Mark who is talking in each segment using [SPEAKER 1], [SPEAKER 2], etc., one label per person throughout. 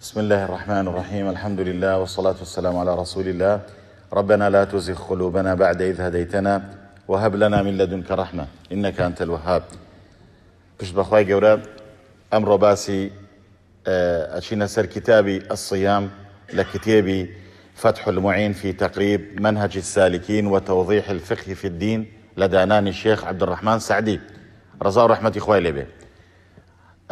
[SPEAKER 1] بسم الله الرحمن الرحيم الحمد لله والصلاة والسلام على رسول الله ربنا لا تزغ قلوبنا بعد إذ هديتنا وهب لنا من لدنك رحمة إنك أنت الوهاب بش بخواي قورا أمر باسي أشينا سر كتابي الصيام لكتابي فتح المعين في تقريب منهج السالكين وتوضيح الفقه في الدين لدانان الشيخ عبد الرحمن سعدي رضا ورحمة إخوائي لبيه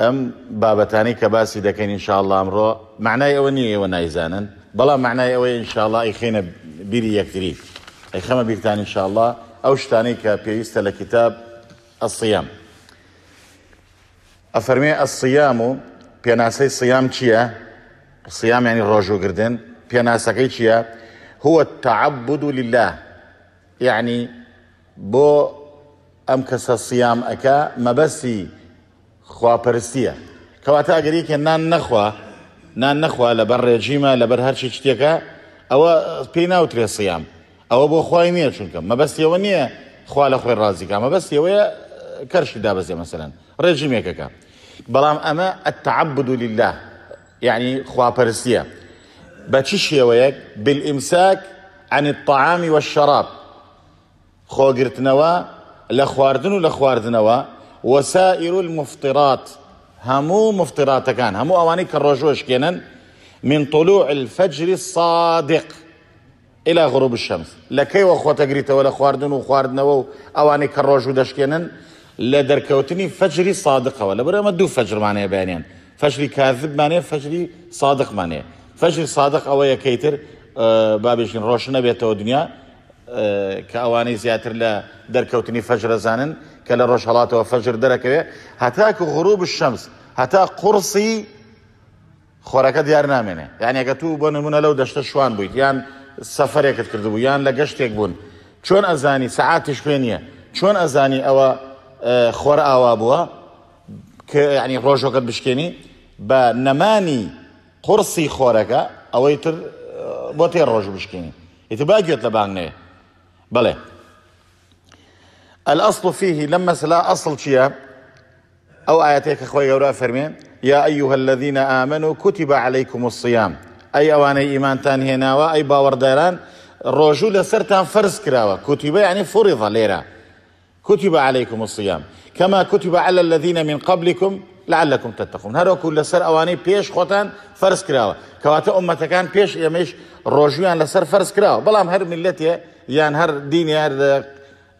[SPEAKER 1] ئەم بابەتانی کە باسی دەکەین انشاءله ئەمڕۆ معنای ئەوە نیە ئێوە نایزانن بەڵام معنای ئەوەی انشاءله ئەیخێنە بیری یەکتری ئەی خەمە بیرتان انشاءله ئەو شتانی کە پێویستە لە کتاب ئەسیام ئەفەرمێ ئەسیام و پێناسەی سیام چییە؟ سیام ینی ڕۆژوگردن پێناسەکەی چییە؟ هو التعبد لله یعنی بۆ ئەم کەسە سیام ئەەکە مەبەسی خواپەرستیە کەواتە ئەگەریکە نان نخوا نان چتی که او لەبەر او تری صیام او ناوترێ سیام نیه چون خی ما چونکە مەبەستیەوە نیه خوا لە خۆی ڕازیکە مەبەستیەوەە مثلا دابەزێ مەسەرەن که بلام اما التعبد لله يعني پرستیه خواپەرستیە بەچی وياك بالامساك عن الطعام والشراب خۆگرتنەوە لە خواردن و لە وسائر المفطرات همو مفطرات كان همو أواني كالرجوش كينن من طلوع الفجر الصادق إلى غروب الشمس لكي وخوة تقريتا ولا خواردن وخواردن أوانيك أواني كالرجو كينن لدركوتني فجري صادقة ولا برا ما دو فجر معناه يعني. فجري كاذب معناه فجري صادق معناه فجري صادق أو كيتر آه بابيش روشنا بيتو دنيا کە ئەوانەی زیاتر لە دەرکەوتنی فەجرەزانن کە لە ڕۆژ هەڵاتەوە فەجر دەرەکەوێ هەتاکە غروب شەمس هەتا قرسی خۆرەکە دیار نامێنێ یانێکە تو بۆ نمونە لەو دەشتە شوان بوویت یان سەفرێکت کردبوو یان لە گەشتێک بوون چۆن ئەزانی سعاتیش پێ نییە چۆن ئەزانی ئەوە خۆر ئاوا بووە کە ینی ڕۆژۆکەت بشکێنی بە نەمانی قرسی خۆرەکە ئەوەی تر بۆ تێ ڕۆژ بشکێنی ئیتباگوێت لە بانگنەیە بله الأصل فيه لما سلا أصل شيا أو آياتك أخوي يورا فرمي يا أيها الذين آمنوا كتب عليكم الصيام أي أواني إيمان تان هنا وأي باور داران الرجل سرتان فرز كراوا كتب يعني فرض ليرا كتب عليكم الصيام كما كتب على الذين من قبلكم لعلكم تتقون هذا كل لسر اواني بيش خوتان فرز كراوا كواتا امتا كان بيش يميش روجيان لسر فرض كراوة بلام هر التي يان هر دين هر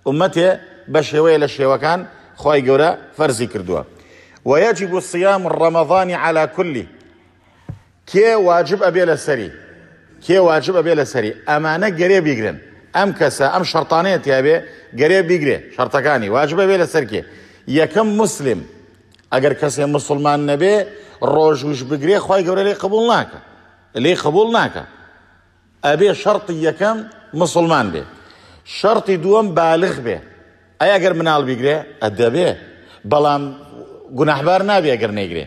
[SPEAKER 1] أمتي بە شێوەیە لە شێوەکان خی گەورە فەرزی ويجب الصيام الرمضان على كل كي واجب أبي لسري كي واجب بێ لەسەری ئەمانە أم كسا أم کەسە يا بي تیاابێ گەرێ بیگرێ واجب واجبە بێ لە يا كم مسلم أجر كسا مسلمان نەبێ روج بگرێ خی گەورە لێ قبول ناکە لي قبول أبي ئەبێ يا كم مسلمان بێ شەڕی دووەم بالغ بێ ئەیا گەر مناڵ بیگرێ ئەدەبێ بەڵام گوناحبار نابێ گەر نەیگرێ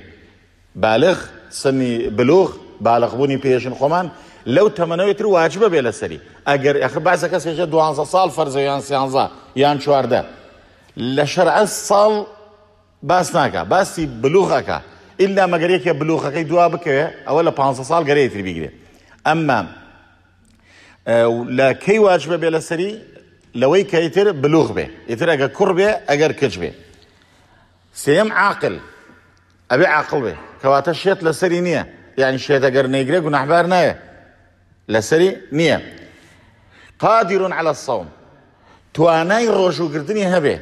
[SPEAKER 1] بالغ سمی بلوغ بالغبوونی پێشن خۆمان لەو تەمەنەوەی تر واجبە بێ لەسەری ئەگەر ئەخ باسە کەسێکە دو ساڵ فەرزەیان سیانزا یان چواردە لە شەرعە ساڵ باس ناکە باسی بلوغەکە ئللا مەگەرێکە بلوغەکەی دوا بکەوێ ئەوە لە 500 سال گەرەیەتری بیگرێت ئەمما لە کەی واجبە بێ لەسەری لەوەی کە ئیتر بلوغ بێ ئیتر ئەگە کوڕ بێ ئەگەر کچ بێ سێم عاقل ئەبێ عاقل بێ کەواتە شێت لەسەری نییە یعنی شێتەگەر نەیگرێ و نەحبار نایە لەسەری نییە قادیرون على الصوم توانای ڕۆژوگردنی هەبێ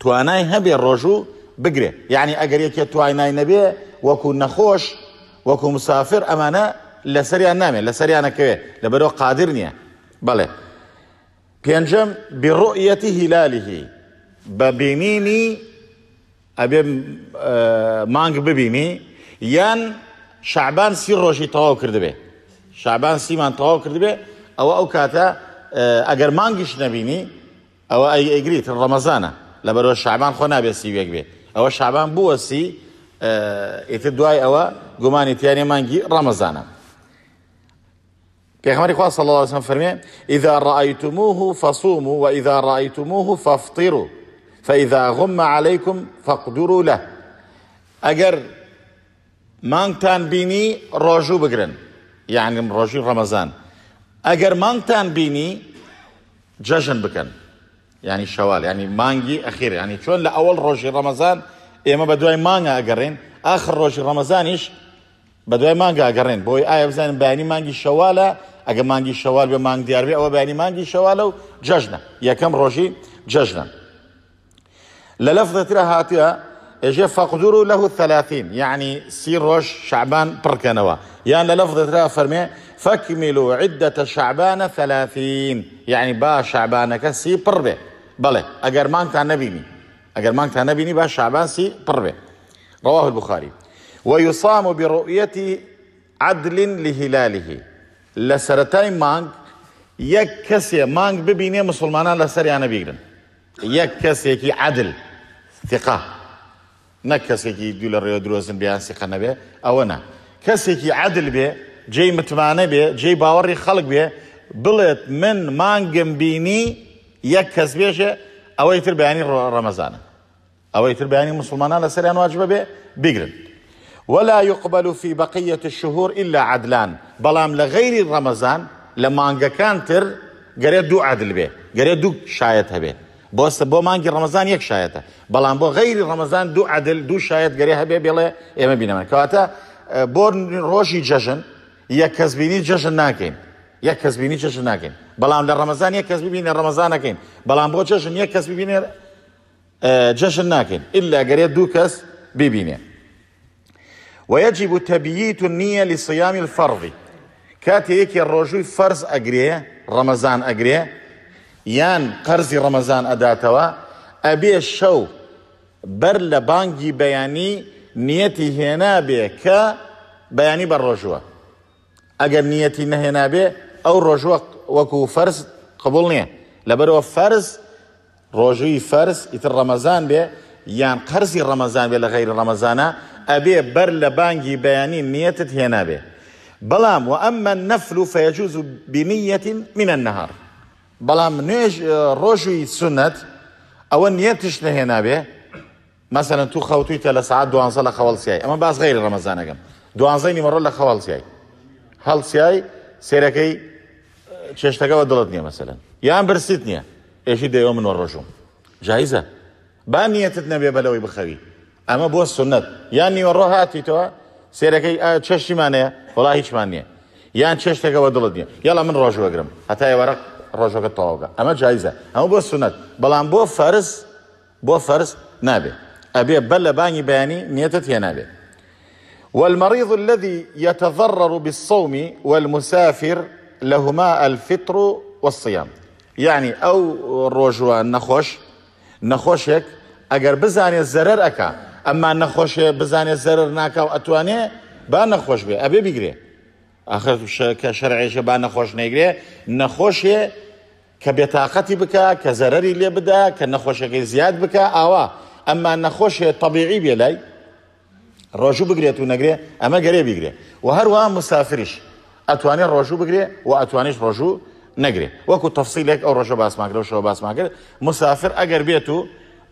[SPEAKER 1] توانای هەبێ ڕۆژوو بگرێ یعنی ئەگەر یەکێ توانای نەبێ وەکو نەخۆش وەکو مسافر ئەمانە لەسەریان نامێت لەسەریانەکەوێ لەبەرەوە قادر نییە بەڵێ پێنجەم بڕۆیەتی هیلالیهی بە بینینی ئەبێ مانگ ببینی یان شعبان سی ڕۆژی تەواو کردبێ شعبان سیمان تەواو کردبێ ئەوە ئەو کاتە ئەگەر مانگیش نەبینی ئەوە ئەی ئەگریت ڕەمەزانە لە بەرەوە شعبان خۆ نابێ سیوێک بێ ئەوە شعبان بووە سی ئیتر دوای ئەوە گومانیتیانی مانگی ڕەمەزانە پیغمبر خدا صلی الله علیه و فرمیه اذا رأیتموه فصوموا و اذا رأیتموه فافطروا فاذا غم عليكم فاقدروا له اگر مانتان بینی راجو بگرن یعنی راجو رمضان ئەگەر مانتان بینی جەژن بکەن يعني شوال يعني مانجي اخير يعني چۆن لاول ئەوەڵ رمضان اما ئێمە مانجا دوای اخر ئەگەڕێن رمضان ايش بە دوای مانگاگەڕێن بۆی ئایا بزانین بەینی مانگی شەوالە ئەگە مانگی شەوال بە مانگ دیاربێ ئەوە بەینی مانگی شەوالە و جەژنە یەکەم ڕۆژی جەژنە لە لەفتەترە هاتیە ئێژێ فەقدور و لەه ثلاثین یعنی سی ڕۆژ شعبان پڕکەنەوە یان لە لەفتەترا فەرمێ فەکمیل و عدەتە شعبانە ثلاثین یعنی با شعبانەکە سی پڕ بێ بەڵێ ئەگەر مانگتان نبینی ئەگەر مانگتان نبینی با شعبان سی پڕ بێ ڕەواه البخاری ويصام برؤية عدل لهلاله لسرتاي مانگ یەک کەسێ مانگ ببینێ مسلمانان لە سەریانە بیگرن یەک کەسێکی عدل ثقا نەک کەسێکی دوو لە ڕێوە درۆزن بیان سیقە نەبێ ئەوە نە کەسێکی عدل بێ جێی متمانە بێ جێی باوەڕی خەڵک بێ بڵێت من مانگم بینی یەک کەس بێژێ ئەوەی تر بەیانی ڕەمەزانە ئەوەی تر بەیانی مسلمانان لە سەریان واجبە بێ بیگرن ولا يقبل في بقية الشهور إلا عدلان بلام لغير رمضان لما كان تر قريت دو عدل به قريت دو شايت به بۆستە بۆ مانگی ڕەمەزان یەک شایەتە بەڵام بۆ غەیری ڕەمەزان دوو عدل دوو شایەت گەری هەبێ بێڵێ ئێمە بینەمە کەواتە بۆ ڕۆژی جەژن یەک کەسبینی جەژن ناکەین یەک کەسبینی چەژن ناکەین بەڵام لە ڕەمەزان یەک کەس ببینە ڕەمەزانەکەین بەڵام بۆ چەژن یەک کەس ببینێ جەژن ناکەین ئللا گەرێت دوو کەس ببینێ. ويجب تبييت النية لصيام الفرض كاتيك الرجل فرز أجريه رمضان أجريه يان قرز رمضان أداتوا أبي الشو بر لبانجي بياني نیەتی هێنا بێ کە بەیانی بە ڕۆژوە ئەگەر نیەتی نەهێنا بێ ئەو ڕۆژوە وەکو فەرز قبول نییە لەبەرەوە فەرز ڕۆژووی فەرز ئیتر ڕەمەزان بێ یان قەرزی ڕەمەزان بێ لە غیری ڕەمەزانە ئەبێ بەر لە بانگی بەیانی نیەتت هێنابێ بەڵام و ئەممە نەفل و فەیەجوز و بینیەتی منە نەهار بەڵام نوێژ ڕۆژوی سنت ئەوە نیەتش نەهێنابێ مەسەرەن تو خەوتویتە لە سعات دوانزە لە خەڵسیای ئەمە باز غیری ڕەمەزانەکەم دوانزەی نیمەڕۆ لە خەڵسیای هەڵسیای سێرەکەی چێشتەکەەوە دڵت نییە مەسەرەن یان برسیت نییە ئێشی دەیەوە منۆ ڕۆژوم جایزە با نیەتت نەبێ بەلەوەی بخەوی اما آه، بو سنت یان نیوەڕۆ سيركي تشش ئایا ولا هيش هیچمان يعني تشش تك دڵت دي يلا من حتى هەتا ورق راجو تەواوگە اما جايزه اما بو سنت بلان بۆ فەرز بۆ فەرز نابێ ئەبێ بەر لە باني بەیانی نیەتت هێ والمريض الذي يتضرر بالصوم والمسافر لهما الفطر والصيام يعني او روجوان نخوش نخوشك اگر بزاني الزرر اكا ئەممان نەخۆشێ بزانێت زەرر ناکاو ئەتوانێ با نەخۆش بێ ئەبێ بگرێ ئاخر کە شەرعێشە با نەخۆش نەگرێ نەخۆشێ کە بێتاقەتی بکە کە زەرری لێ بدا کە نەخۆشەکەی زیاد بکە ئاوا ئەمما نەخۆشێ تەبیعی بێ لای ڕۆژوو بگرێت و نەگرێ ئەمە گەرێ بگرێ و هەروە مسافریش ئەتوانێت ڕۆژوو بگرێ و ئەتوانیش ڕۆژوو نەگرێ وەکو تەفسیلێک ئەو ڕۆژە باسماگرەوە شەوە باسماگرێت مسافر ئەگەر بێت و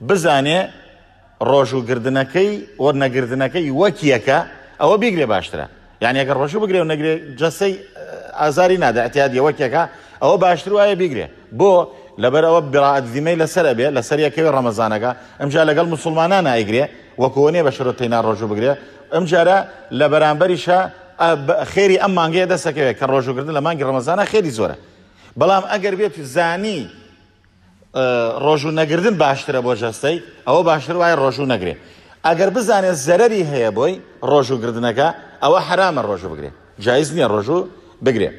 [SPEAKER 1] بزانێ ڕۆژوگردنەکەی وەرنەگردنەکەی وەکیەکە ئەوە بیگرێ باشترە یان ەکە ڕۆژوو بگرێ و نەگرێ جەسەی ئازاری نادەاعتیاد وەکیەکە ئەوە باشتر وایە بیگرێ بۆ لەبەر ئەوە براعدیمەی لەسرە بێ لەسەر یەکەوی ڕەمەزانەکە ئەمجا لەگەڵ مسلمانان نایگرێ وەکوونێ بە شرتینا ڕۆژوو بگرێ ئەم جارە لە بەرامبەریشە خێری ئەم مانگەیە دەسەکەوێت کە ڕۆژوگردن لە مانگی ڕەمەزانە خێری زۆرە بەڵام ئەگەر بێت زانی ڕۆژوو نەگردن باشترە بۆ جەستەی ئەوە باشتر وای ڕۆژوو نەگرێ ئەگەر بزانێت زەرری هەیە بۆی ڕۆژووگردنەکە ئەوە حرامە ڕۆژوو بگرێ جایز نییە ڕۆژوو بگرێ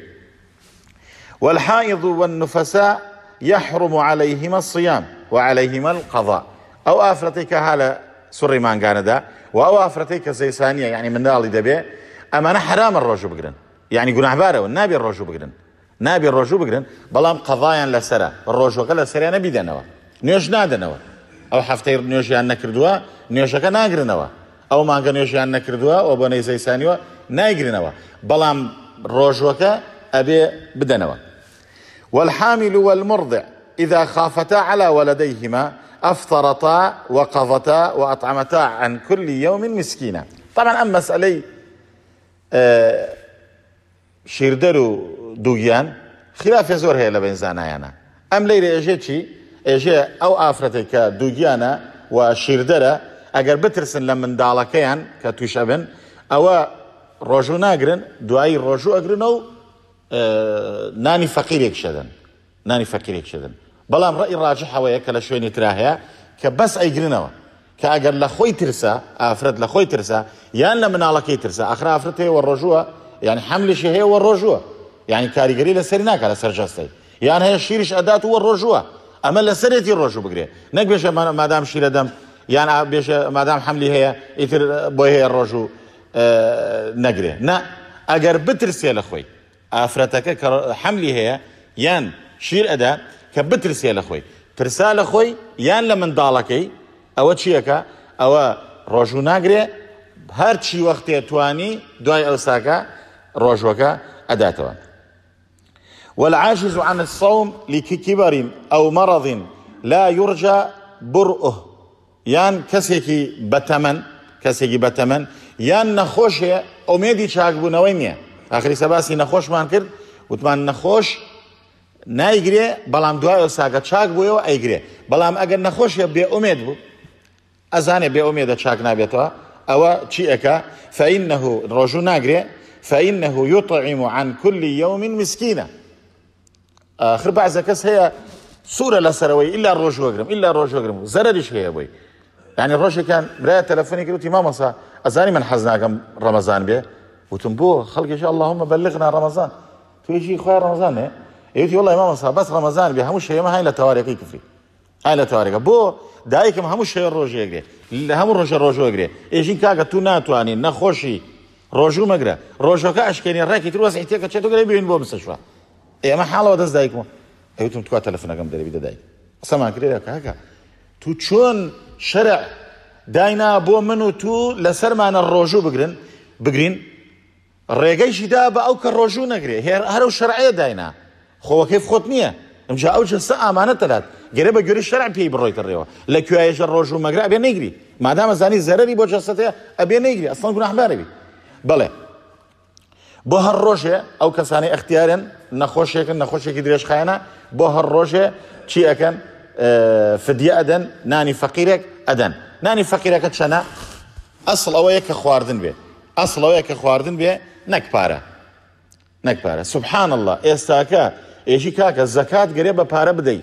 [SPEAKER 1] والحائض والنفساء يحرم عليهما الصيام وعليهما القضاء ئەو ئافرەتی کە ها لە سوڕی ماگانەدا و ئەو ئافرەتی کە زەیسانیە یعنی منداڵی دەبێ ئەمانە حرامە ڕۆژوو بگرن یعنی گوناهبارەوە نابێت ڕۆژوو بگرن بلام نابێ ڕۆژوو بگرن بەڵام قەضایان لەسرە ڕۆژۆکە لە سریانە بیدەنەوە نوێژ نادەنەوە ئەو هەفتەی نوێژیان نەکردووە نوێژەکە ناگرنەوە ئەو مانگە نوێژیان نەکردووە ئەو بۆ نەیزەیسانیوە نایگرنەوە بەڵام ڕۆژوەکە أبي بدنوا والحامل والمرضع إذا خافتا على ولديهما أفطرتا وقضتا وأطعمتا عن كل يوم مسكينا طبعا أما مسألة آه، شيردرو دوویان خلافێ زۆر هەیە لە بەنزانایانە ئەم لەی ێژێ چی ئێژێ ئەو ئافرەتێک کە دووگیانە و شیردەرە ئەگەر بترسن لە منداڵەکەیان کە تووشە بن ئەوە ڕۆژوو ناگرن دوایی ڕۆژوو ئەگرن و نانی فەقیرێک شەدن نانی فەقیرێک شەدن بەڵام ڕی ڕاجە حەوەیە کە لە شوێنی تراهەیە کە بەس ئەیگرنەوە کە ئەگەر لە خۆی ترسە ئافرەت لە خۆی ترسە یان لە مناڵەکەی ترسە ئەخرافرەت هەیە ڕۆژووە یعنی حملیشی هەیە ڕۆژووە یعنی کاریگەری لە سەری ناکە لە سەررجەستی یان هەیە شیرش ئەدات وە ڕۆژووە ئەمە لە سەرێتی ڕۆژوو بگرێ نەک بێشە مادام شیرە دەم یان بێشە مادام حملی هەیە ئیتر بۆ هەیە ڕۆژوو نەگرێ نه ئەگەر بترسێ لە خۆی ئافرەتەکە کە حملی هەیە یان شیر ئەدا کە بترسێ لە خۆی ترسا لە خۆی یان لە منداڵەکەی ئەوە چیەکە ئەوە ڕۆژوو ناگرێ هەرچی وەختێ توانی دوای ئەوساکە ڕۆژوەکە ئەداتەوە. والعاجز عن الصوم لكبر أو مرض لا يرجى برؤه يان كسيكي بتمن بەتەمەن کەسێکی بەتەمەن یان نەخۆشێ ئۆمێدی چاکبوونەوەی آخر سباسي نخوش نەخۆشمان کرد وتمان نخوش نایگرێ بەڵام دوایە ساگە چاک بوویەوە ئەیگرێ بەڵام ئەگەر نەخۆشیە بێ ئومێد بوو ئەزانێ بێ ئومێدە چاک نابێتەوە ئەوە چی ئەەکە فەین نەهوو ڕۆژوو فإنه فەین نەهوو یوتەعیم و عن كل يوم مسكينه آخر بعض کەس إلا سوورە لە سەرەوەی ئللا ڕۆژوەگرم ئللا ڕۆژوەگرم و زەرریش يعني بووی كان ڕۆژێکان برای تەلەفۆنی کردوتی مامەسا أزاني من حەزناکەم ڕەمەزان بێ وتم بۆ خەڵکیش اللهمە بەلغنا ڕەمەزان توێژی خۆی ڕەمەزانێ ئەوتی إيه؟ وڵی مامەسا بەس ڕەمەزان بێ هەموو شێمە هاین لە تەوارێکی کفری إيه ئای لە تەوارێکە بۆ دایکم هەموو شێ ڕۆژێگرێ لە هەموو ڕۆژە ڕۆژۆگرێ ئێژین کاکە تو ناتوانین يعني، نەخۆشی ڕۆژوو مەگرە ڕۆژەکە ئەشکێنی ڕێکی تروەس احتێکە چێت گەری بین بوم بسەشوە ئێمە حاڵەوە دەست دایکمە ئەوتم تو تەلفنەکەم دەرەوی دەدای قسەمان کرێت کاکە تو چۆن شەرع داینا بۆ من و تو لەسەرمانە ڕۆژوو بگرن بگرین ڕێگەیشیدا بە ئەو کە ڕۆژوو نەگرێ هێر هەرو شەرعەیە داینا خۆوەکەی خۆت نییە ئەمجا ئەو جسە ئامانە تەلات گەرە بە گوێری شەرع پێی بڕۆیتەڕێەوە لە کوێژە ڕۆژوو مەگرا ئەبێ نەگری مادامە زانی زەرری بۆ جەستەیە ئەبێ نەگری ئەسڵان گوناحبارەوی بڵێ بۆ هەر ڕۆژێ ئەو کەسانی ئەختیارن نەخۆشێکن نەخۆشێکی درێژخایەنە بۆ هەر ڕۆژێ چی ئەەکەن فدیە ئەدەن نانی فەقیرێک ئەدەن نانی فەقیرەکە چەنە ئەسڵ ئەوەیە کە خواردن بێ ئەسڵ ئەوەیە کە خواردن بێ نەک پارە نەک پارە سبحان الله ئێستاکە ئێشی کاکە زەکات گەرێ بە پارە بدەی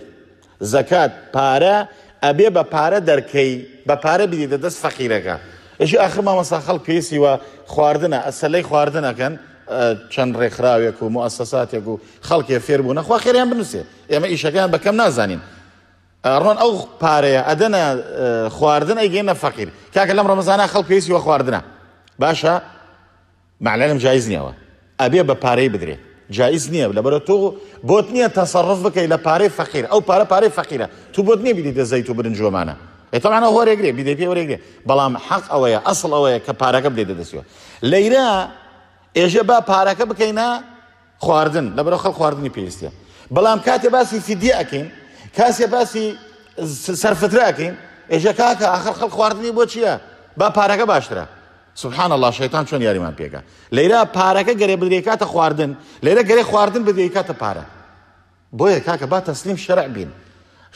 [SPEAKER 1] زەکات پارە ئەبێ بە پارە دەرکەی بە پارە بدیتە دەست فەقیرەکە ئێشی ئاخر مامەسا خەڵ پێسی وە خواردنە ئەسەلەی خواردنەکەن چەند ڕێکخراوێک و موسەساتێک و خەڵکێ فێربوو نەخوا خێریان بنووسێ ئێمە ئیشەکان بەکەم نازانین ڕۆن ئەو پارەیە ئەدەنە خواردن ئەیگەینە فەقیر کاکە لەم ڕەمەزانە خەڵ پێویستی وە خواردنە باشە معلەنم جایز نییەوە ئەبێ بە پارەی بدرێ جایز نییە لەبەر تۆ بۆت نییە تەسەڕف بکەی لە پارەی فەقیر ئەو پارە پارەی فەقیرە تو بۆت نیە بیدی دەزەیت و برنجوەمانە ئێتەمانە هۆرێگرێ بیدەی پێ وەرێگرێ بەڵام حەق ئەوەیە ئەسڵ ئەوەیە کە پارەکە بدێ دەدەسیوە لەیرە ئێشە با پارەکە بکەینە خواردن لەبەر خەڵ خواردنی پێویستە بەڵام کاتێ باسی فیدی ئەکەین کاسێ باسی سەرفتراکەین ئێشە کاکە آخر خەڵ خواردنی بۆ چییە با پارەکە باشترە سبحان الله شەیتان چۆن یاریمان پێکە لەیرا پارەکە گەرێ بدرێکاتە خواردن لێرە گەرێ خواردن بدرێکاتە پارە بۆیە کاکە با تەسلیم شەرع بین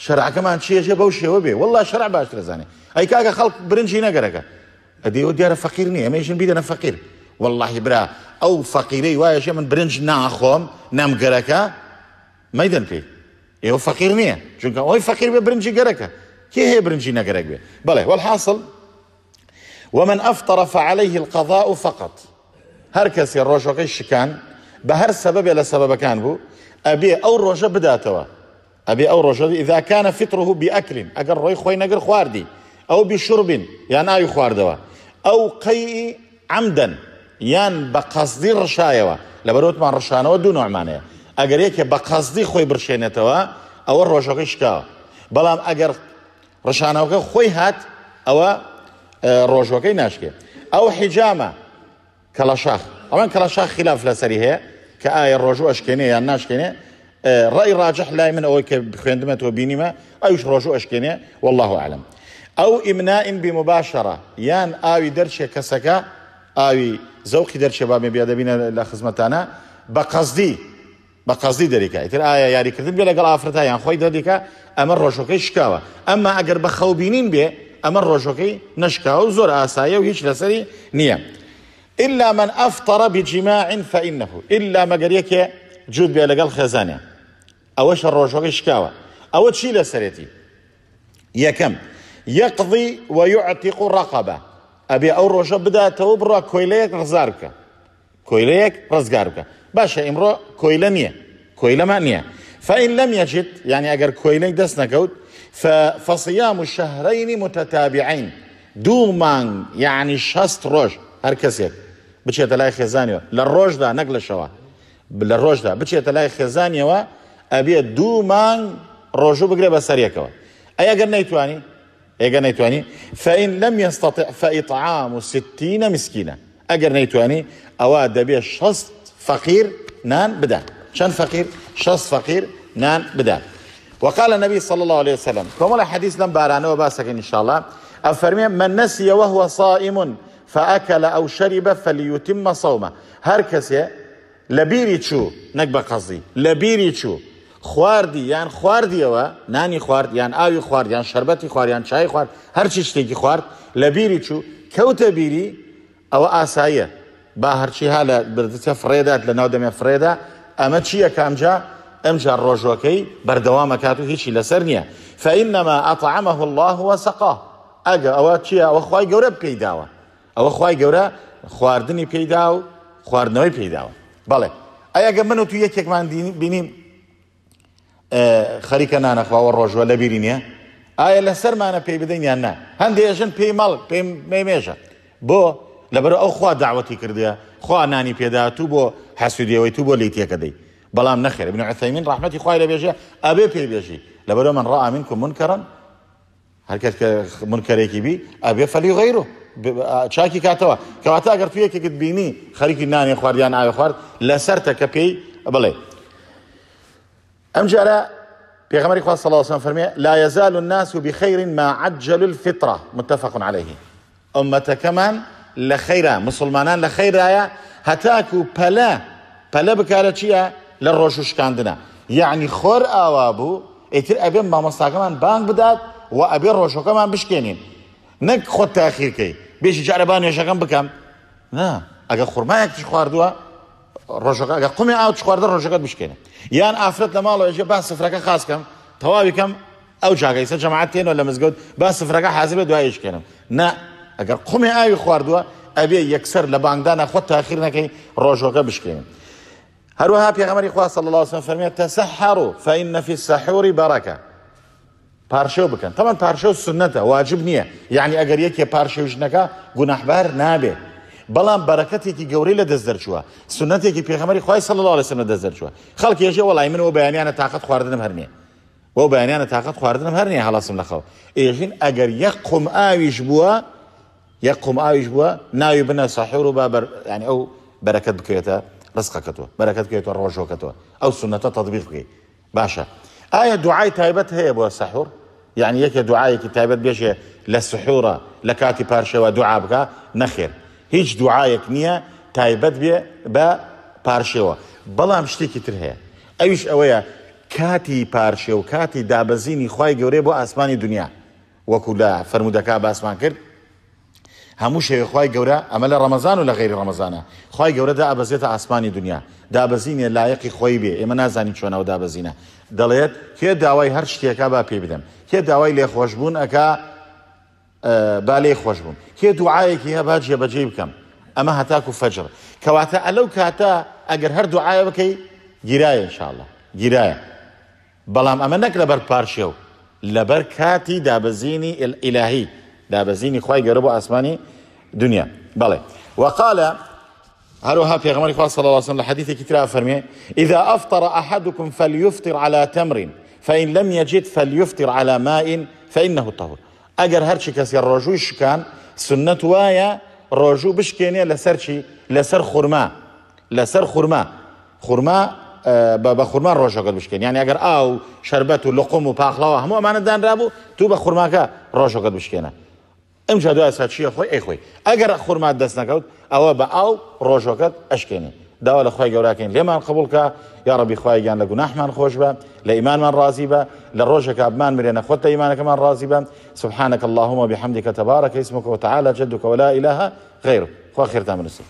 [SPEAKER 1] شەرعەکەمان چێژە بەو شێوە بێ والله شەرع باشترە زانێ ئەی کاکە خەڵک برنجی نەگەرەکە ئەدی ئەو دیارە فەقیر نیە ئەمەژن بیدەنە فەقیر والله برا ئەو فەقیرەی وایەشە من برنج ناخوم نام ناخۆم نامگەرەکە مەدەن پێی ئێوە إيه، فەقیر نییە چونکە ئەوی فەقیر بێ برنجی گەرەکە کێ هەیە برنجی نەگەرەك بێ بەڵێ والحاصل ومن أفطر فعليه القضاء فقط هركس کەسی ڕۆژەکەی الشكان بهر سبب الى سبب كان بو ابي او ڕۆژە بداتوا ابي او ڕۆژە إذا كان فطره بأكل اقر روي خوي نقر خواردي او بشرب يعني اي خواردوا او قيء عمدا یان بە قەزدی ڕشایەوە لە بەرەوتمان ڕشانەوە دوو نۆمانەیە ئەگەر یەکێ بە قەزدی خۆی برشێنێتەوە ئەوە ڕۆژەکەی شکاوە بەڵام ئەگەر ڕشانەوەکە خۆی هات ئەوە ڕۆژەکەی ناشکێت ئەو حیجامە کەلەشاخ ئەوان کەلەشاخ خلاف لەسەری هەیە کە ئایا ڕۆژوو ئەشکێنێ یان ناشکێنێ ڕای ڕاجح لای من ئەوەی کە خوێندمەوە بینیمە ئەوش ڕۆژوو ئەشکێنێ والله عالم ئەو ئیمنائین بیمباشەرە یان ئاوی دەرچێ کەسەکە ئاوی زەوقی دەرچێ با مێ با قصدی خزمەتانە بە قەزدی بە قەزدی دەریکە ئیتر ئایا یاریکردن بێ لەگەڵ ئافرەتایان خۆی اما ئەمە ڕۆژەکەی شکاوە ئەمما ئەگەر بە خەوبینین بێ ئەمە ڕۆژەکەی نشکاوە و زۆر ئاسایە و هیچ لسری نیم إلا من أفطر بجماع فإنه إلا ما قريك جود بي لقال خزانة أوش الرجوع شكاوى أو تشيل سريتي يا كم يقضي ويعتق رقبة ابي او روشا بدا تو برا كويليك رزاركا كويليك رزقاركا باشا إمرا كويلا نيا كويلا ما نيا فان لم يجد يعني أجر كويليك دسنا كوت فصيام الشهرين متتابعين دومان يعني شست روج هركس يك بچي تلاي خزانيو للروش دا نقل شوا للروش دا بچي تلاي خزانيو ابي دومان روشو بگري بسريكو اي اگر نيتواني اگر نەیتوانی فەئین لەم ینستاتع فەئیطعام و ستینە مسکینە ئەگەر نەیتوانی ئەوە دەبێت شەست نان بدا شان فقير شست فقير نان بدا وقال النبي صلى الله عليه وسلم كما الحديث لم بارانا وباسك إن شاء الله أفرمي من نسي وهو صائم فأكل أو شرب فليتم صومه هر لبيري تشو نكبة قصدي لبيري تشو خواردی یان خواردیەوە نانی خوارد یان ئاوی خوارد یان شربەتی خواریان چای خوارد هەرچی شتێکی خوارد لە بیری چوو کەوتە بیری ئەوە ئاساییە با هەرچی ها لە بردتە فڕێدات لە ناو دەمێ فرێدا ئەمە چییە کامجا ئەمجار ڕۆژەکەی بەردەوامەکات و هیچی لەسەر نییە فەئینەما ئەطعامەه الله وە سەقا ئەگە ئەوە چییە ئەوە خی گەورە پێی داوە ئەوە خی گەورە خواردنی پێیدا و خواردنەوەی پێیداوە بەڵێ ئەگە من و تو یەکێکمان بینیم خەریکە نانەخواوە ڕۆژوە لە بیری نییە ئایا لە سەرمانە پێی بدەین یان نا هەندێژن پێی مەڵ پێم مێمێژە بۆ لەبەر ئەو خوا داوەتی کردە خوا نانی پێدا تو بۆ حسوودیەوەی تو بۆ لی تێکە دەی بەڵام نەخێر بن عثەمین ڕحمەتی خوای لە بێژێ ئەبێ پێی بێژی لەبەرەوە من ڕامین کو منکەڕن هەرکەس کە منکەرێکی بی ئەبێ فەلی غەیر و چاکی کاتەوە کەواتە ئەگەر تو یەکێکت بینی خەریکی نانی خواردیان ئاوی خوارد لەسەر تەکە پێی بڵێ ئەم صلى الله عليه وسلم فرمي لا يزال الناس بخير ما عجل الفطرة متفق عليه كمان لە مسلمان مسلمانان يا هتاكو بلا بلا پەلە بکارە چییە لە ڕۆژوشکاندنە یعنی اتر ئاوا بوو ئیتر ئەبێ مامۆستاکەمان بانگ بدات بشكينين نك ڕۆژەکەمان بشکێنین نەک خۆت تاخیرکەی بێژی بكم نوێژەکەم بکەم خور ما خورمایەکی خواردوها ڕۆژەکە ئەگە قومی ئاو چخواردە ڕۆژەکەت بشکێنە یان ئافرەت لە ماڵەوە ێژێ با سفرەکە خاصکەم تەواویکەم ئەو جاگەیسە جەماعات تێنەوە لە مزگەوت با سفرەکە حاضر بە دوای شکێنم نا ئەگەر قومی ئاوی خواردووە ئەبێ یەکسەر لە بانگدانە خۆت تاخیر نەکەی ڕۆژۆکە بشکێن هەروەها پێغەمەری خواست الله لاسم فەرمیێت تەسەحار و فەین نەفی سەحوری بەڕەکە پارشەو بکەن تەمان پارشە و سنەتە واجب نییە یعنی ئەگەر یەکێ پارشێ ژنەکە گونەحبار نابێت بلان بركتي كي جوريلا دزر شوى سنتي كي بيغمري خوي صلى الله عليه وسلم دزر شوى خلق يجي والله يمن وبياني انا تاخد خواردن مهرني وبياني انا تاخد خواردن مهرني هلا سم لخو ايجين اجر يقوم اويش بوى يقوم اويش بوى ناوي بنا سحور بابر يعني او بركت بكيتا رزقك كتو بركت كيتو روجو كتو او سنة تطبيق كي باشا اي دعاي تايبت هي بوا السحور يعني يك دعاي كي تايبت بيجي للسحوره لكاتي بارشا ودعابك نخير هیچ دوعاەک نییە تایبەت بێ بە پارشێەوە بەڵام شتێکی تر هەیە ئەویش ئەوەیە کاتی پارشێ و کاتی دابەزینی خی گەورێ بۆ ئاسمانی دنیا وەکو لە فرەرمودەکە باسمان کرد هەموو شێوخوای گەورە ئەمە لە ڕەمەزان و لە غیری ڕەمەزانە خی گەورەدا ئەبەزێتە ئاسمانی دنیا دابەزینێ لایەقی خۆی بێ ئێمە نازانی چۆنەوە دابەزینە دەڵێت کێ داوای هەر شتێکا با پێ بدەم کێ داوای لێخۆشببوون ئەکا آه، بالي لێ كي دعائك يا باجي هەبا جێبەجێ بکەم ئەمە هەتاکو فەجر کەواتە ئەلەو کاتە ئەگەر هەردوو ئاە بکەی گیرایە شاءله گیرایە بەڵام ئەمە نەک لەبەر لبر بارشيو لبر كاتي دابزيني الالهي دابزيني خی گەرە اسماني دنيا دنیا وقال هروها في غمر صلى الله عليه وسلم الحديث كتير فرمي إذا أفطر أحدكم فليفطر على تمر فإن لم يجد فليفطر على ماء فإنه طهور ئەگەر هەرچی کەسی ڕۆژووی شکان سنت وایە ڕۆژوو بشکێنێ لەسەر چی لەسەر خورما لەسەر خورما خورما بە خورما ڕۆژەکەت بشکێن یان ئەگەر ئاو شربەت و لقم و پاخڵەوە هەموو ئەمانە دانرابوو تو بە خورماکە ڕۆژەکەت بشکێنە ئەمجا دوای ساچیە خۆی ئەی خۆی ئەگەر خورما دەست نەکەوت ئەوە بە ئاو ڕۆژەکەت ئەشکێنێ داول قبول که داوا لە خخوای گەوراکەین لێمان قبولکە خوش با لە گوناحمان خۆش بە لە ئیمانمان ڕازی بە لە ڕۆژێک ئابمان مرێنە خۆت لە ئیمانەکەمان ڕازی بە سبحانەکە اللهمە بحمدیکە تەبارەکە اسمکە تعاالە جدوکە ولا اله غیر خوا خێرتا منوسی